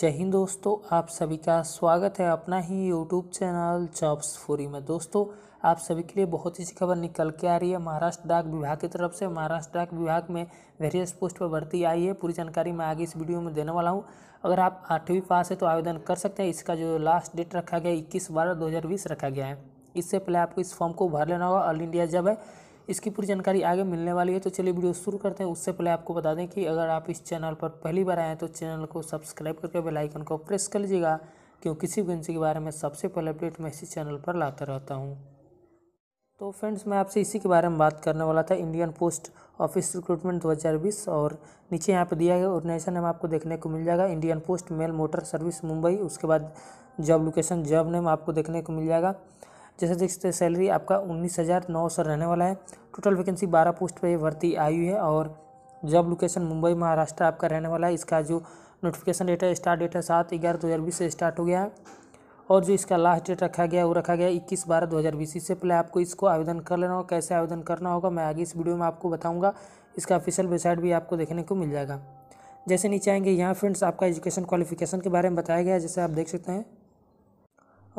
जय हिंद दोस्तों आप सभी का स्वागत है अपना ही यूट्यूब चैनल जॉब्स फोरी में दोस्तों आप सभी के लिए बहुत ही खबर निकल के आ रही है महाराष्ट्र डाक विभाग की तरफ से महाराष्ट्र डाक विभाग में वेरियस पोस्ट पर भर्ती आई है पूरी जानकारी मैं आगे इस वीडियो में देने वाला हूँ अगर आप आठवीं पास है तो आवेदन कर सकते हैं इसका जो लास्ट डेट रखा गया इक्कीस बारह दो रखा गया है इससे पहले आपको इस फॉर्म को भर लेना होगा ऑल इंडिया जब है इसकी पूरी जानकारी आगे मिलने वाली है तो चलिए वीडियो शुरू करते हैं उससे पहले आपको बता दें कि अगर आप इस चैनल पर पहली बार आए हैं तो चैनल को सब्सक्राइब करके बेलाइकन को प्रेस कर लीजिएगा क्यों किसी वैकेंसी के बारे में सबसे पहले अपडेट मैं इसी चैनल पर लाता रहता हूँ तो फ्रेंड्स मैं आपसे इसी के बारे में बात करने वाला था इंडियन पोस्ट ऑफिस रिक्रूटमेंट 2020 और नीचे यहाँ पे दिया गया ऑर्गेनाइजेशन नेम आपको देखने को मिल जाएगा Indian post mail motor service Mumbai उसके बाद जॉब लोकेशन जॉब नेम आपको देखने को मिल जाएगा जैसे देख हैं सैलरी आपका उन्नीस हज़ार नौ सौ रहने वाला है टोटल वैकेंसी बारह पोस्ट पर भर्ती आई हुई है और जॉब लोकेशन मुंबई महाराष्ट्र आपका रहने वाला है इसका जो नोटिफिकेशन डेट है स्टार्ट डेट है सात ग्यारह दो हज़ार बीस से स्टार्ट हो गया है और जो इसका लास्ट डेट रखा गया वो रखा गया इक्कीस बारह दो हज़ार बीस इससे पहले आपको इसको आवेदन कर लेना होगा कैसे आवेदन करना होगा मैं आगे इस वीडियो में आपको बताऊँगा इसका ऑफिशियल वेबसाइट भी आपको देखने को मिल जाएगा जैसे नीचे आएंगे यहाँ फ्रेंड्स आपका एजुकेशन क्वालिफिकेशन के बारे में बताया गया है जैसे आप देख सकते हैं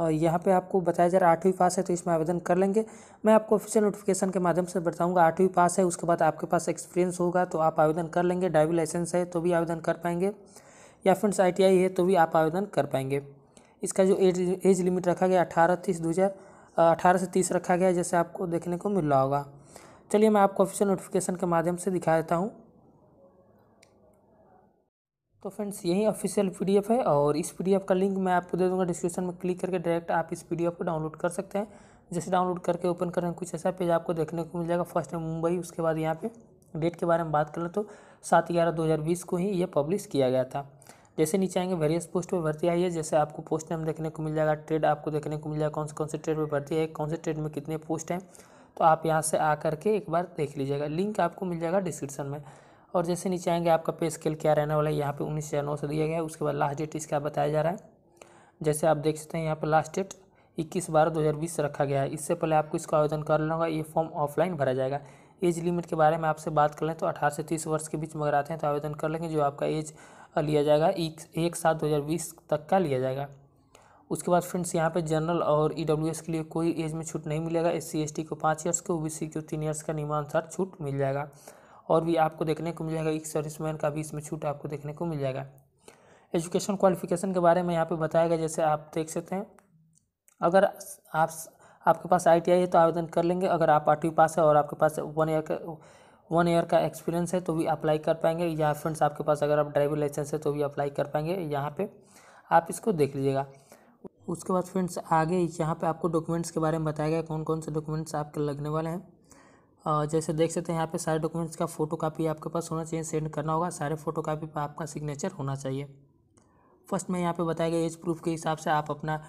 यहाँ पे आपको बताया जा रहा है आठवीं पास है तो इसमें आवेदन कर लेंगे मैं आपको ऑफिशियल नोटिफिकेशन के माध्यम से बताऊंगा आठवीं पास है उसके बाद आपके पास एक्सपीरियंस होगा तो आप आवेदन कर लेंगे ड्राइविंग लाइसेंस है तो भी आवेदन कर पाएंगे या फ्रेंड्स आई है तो भी आप आवेदन कर पाएंगे इसका जो एज एज लिमिट रखा गया अठारह तीस दो हज़ार से तीस रखा गया जैसे आपको देखने को मिल रहा होगा चलिए मैं आपको ऑफिशियल नोटिफिकेशन के माध्यम से दिखा देता हूँ तो फ्रेंड्स यही ऑफिशियल पीडीएफ है और इस पीडीएफ का लिंक मैं आपको दे दूँगा डिस्क्रिप्शन में क्लिक करके डायरेक्ट आप इस पीडीएफ को डाउनलोड कर सकते हैं जैसे डाउनलोड करके ओपन करें कुछ ऐसा पेज आपको देखने को मिल जाएगा फर्स्ट टाइम मुंबई उसके बाद यहाँ पे डेट के बारे में बात कर लें तो सात ग्यारह दो हज़ार बीस को ही ये पब्लिश किया गया था जैसे नीचे आएंगे वेरियस पोस्ट पर भर्ती आई है जैसे आपको पोस्ट नेम देखने को मिल जाएगा ट्रेड आपको देखने को मिल जाएगा कौन से कौन से ट्रेड पर भर्ती है कौन से ट्रेड में कितने पोस्ट हैं तो आप यहाँ से आ करके एक बार देख लीजिएगा लिंक आपको मिल जाएगा डिस्क्रिप्शन में और जैसे नीचे आएंगे आपका पे स्केल क्या रहने वाला है यहाँ पे उन्नीस हज़ार नौ सौ दिया गया है उसके बाद लास्ट डेट इसका बताया जा रहा है जैसे आप देख सकते हैं यहाँ पर लास्ट डेट इक्कीस बारह दो हज़ार बीस रखा गया है इससे पहले आपको इसका आवेदन कर लेना होगा ये फॉर्म ऑफलाइन भरा जाएगा एज लिमिट के बारे में आपसे बात कर लें तो अठारह से तीस वर्ष के बीच मगर आते हैं तो आवेदन कर लेंगे जो आपका एज लिया जाएगा एक, एक सात दो हज़ार बीस तक का लिया जाएगा उसके बाद फ्रेंड्स यहाँ पे जनरल और ई के लिए कोई एज में छूट नहीं मिलेगा एस सी को पाँच ईयर्स के ओ को तीन ईयर्स का नियमानुसार छूट मिल जाएगा और भी आपको देखने को मिल जाएगा एक सर्विसमैन का भी इसमें छूट आपको देखने को मिल जाएगा एजुकेशन क्वालिफिकेशन के बारे में यहाँ पे बताया गया जैसे आप देख सकते हैं अगर आप आपके पास आई है तो आवेदन कर लेंगे अगर आप आठवीं पास है और आपके पास वन ईयर का वन ईयर का एक्सपीरियंस है तो भी अप्लाई कर पाएंगे या फ्रेंड्स आपके पास अगर आप ड्राइविंग लाइसेंस है तो भी अप्लाई कर पाएंगे यहाँ पर आप इसको देख लीजिएगा उसके बाद फ्रेंड्स आगे यहाँ पर आपको डॉक्यूमेंट्स के बारे में बताया गया कौन कौन से डॉक्यूमेंट्स आपके लगने वाले हैं जैसे देख सकते हैं यहाँ पे सारे डॉक्यूमेंट्स का फ़ोटो कापी आपके पास होना चाहिए सेंड करना होगा सारे फ़ोटो कापी पर आपका सिग्नेचर होना चाहिए फर्स्ट में यहाँ पे बताया गया एज प्रूफ के हिसाब से आप अपना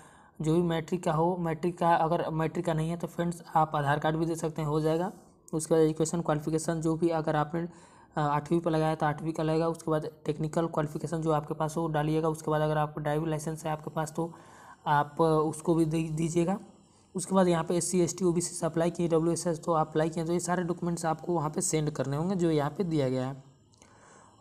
जो भी मैट्रिक का हो मैट्रिक का अगर मैट्रिक का नहीं है तो फ्रेंड्स आप आधार कार्ड भी दे सकते हैं हो जाएगा उसके बाद एजुकेशन क्वालिफिकेशन जो भी अगर आपने आठवीं पर लगाया तो आठवीं का लगेगा उसके बाद टेक्निकल क्वालिफिकेशन जो आपके पास हो डालिएगा उसके बाद अगर आपको ड्राइविंग लाइसेंस है आपके पास तो आप उसको भी दीजिएगा उसके बाद यहाँ पे S C S T O B C से अप्लाई किए डब्ल्यू एस एस तो अप्लाई किए तो ये सारे डॉक्यूमेंट्स आपको वहाँ पे सेंड करने होंगे जो यहाँ पे दिया गया है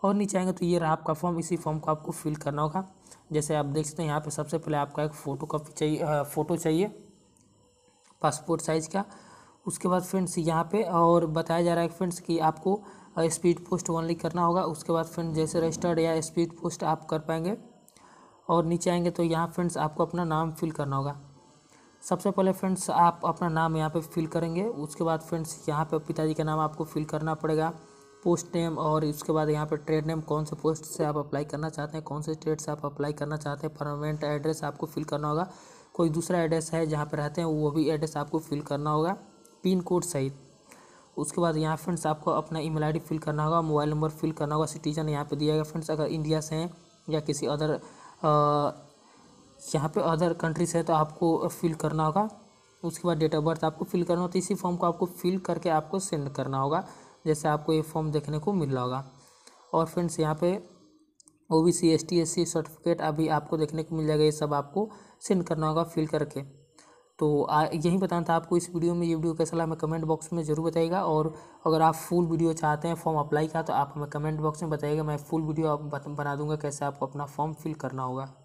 और नीचे आएंगे तो ये रहा आपका फॉर्म इसी फॉर्म को आपको फिल करना होगा जैसे आप देख सकते हैं यहाँ पे सबसे पहले आपका एक फ़ोटो कॉपी चाहिए आ, फ़ोटो चाहिए पासपोर्ट साइज़ का उसके बाद फ्रेंड्स यहाँ पर और बताया जा रहा है फ्रेंड्स कि आपको स्पीड पोस्ट ओनली करना होगा उसके बाद फ्रेंड्स जैसे रजिस्टर्ड या स्पीड पोस्ट आप कर पाएंगे और नीचे आएंगे तो यहाँ फ्रेंड्स आपको अपना नाम फिल करना होगा सबसे पहले फ्रेंड्स आप अपना नाम यहाँ पे फिल करेंगे उसके बाद फ्रेंड्स यहाँ पे पिताजी का नाम आपको फिल करना पड़ेगा पोस्ट नेम और उसके बाद यहाँ पे ट्रेड नेम कौन से पोस्ट से आप अप्लाई करना चाहते हैं कौन से स्टेट से आप अप्लाई करना चाहते हैं परमानेंट एड्रेस आपको फिल करना होगा कोई दूसरा एड्रेस है जहाँ पर रहते हैं वो भी एड्रेस आपको फिल करना होगा पिन कोड सहित उसके बाद यहाँ फ्रेंड्स आपको अपना ईमेल आईडी फिल करना होगा मोबाइल नंबर फिल करना होगा सिटीजन यहाँ पे दिया गया फ्रेंड्स अगर इंडिया से हैं या किसी अदर यहाँ पे अदर कंट्रीज़ है तो आपको फिल करना होगा उसके बाद डेट ऑफ बर्थ आपको फिल करना होता है तो इसी फॉर्म को आपको फिल करके आपको सेंड करना होगा जैसे आपको ये फॉर्म देखने को मिल रहा होगा और फ्रेंड्स यहाँ पे O B C S T S C certificate अभी आपको देखने को मिल जाएगा ये सब आपको सेंड करना होगा फिल करके तो यही बताना था आपको इस वीडियो में ये वीडियो कैसा लगा हमें कमेंट बॉक्स में ज़रूर बताइएगा और अगर आप फुल वीडियो चाहते हैं फॉर्म अप्लाई का तो आप हमें कमेंट बॉक्स में बताइएगा मैं फुल वीडियो आप बना दूंगा कैसे आपको अपना फॉर्म फिल करना होगा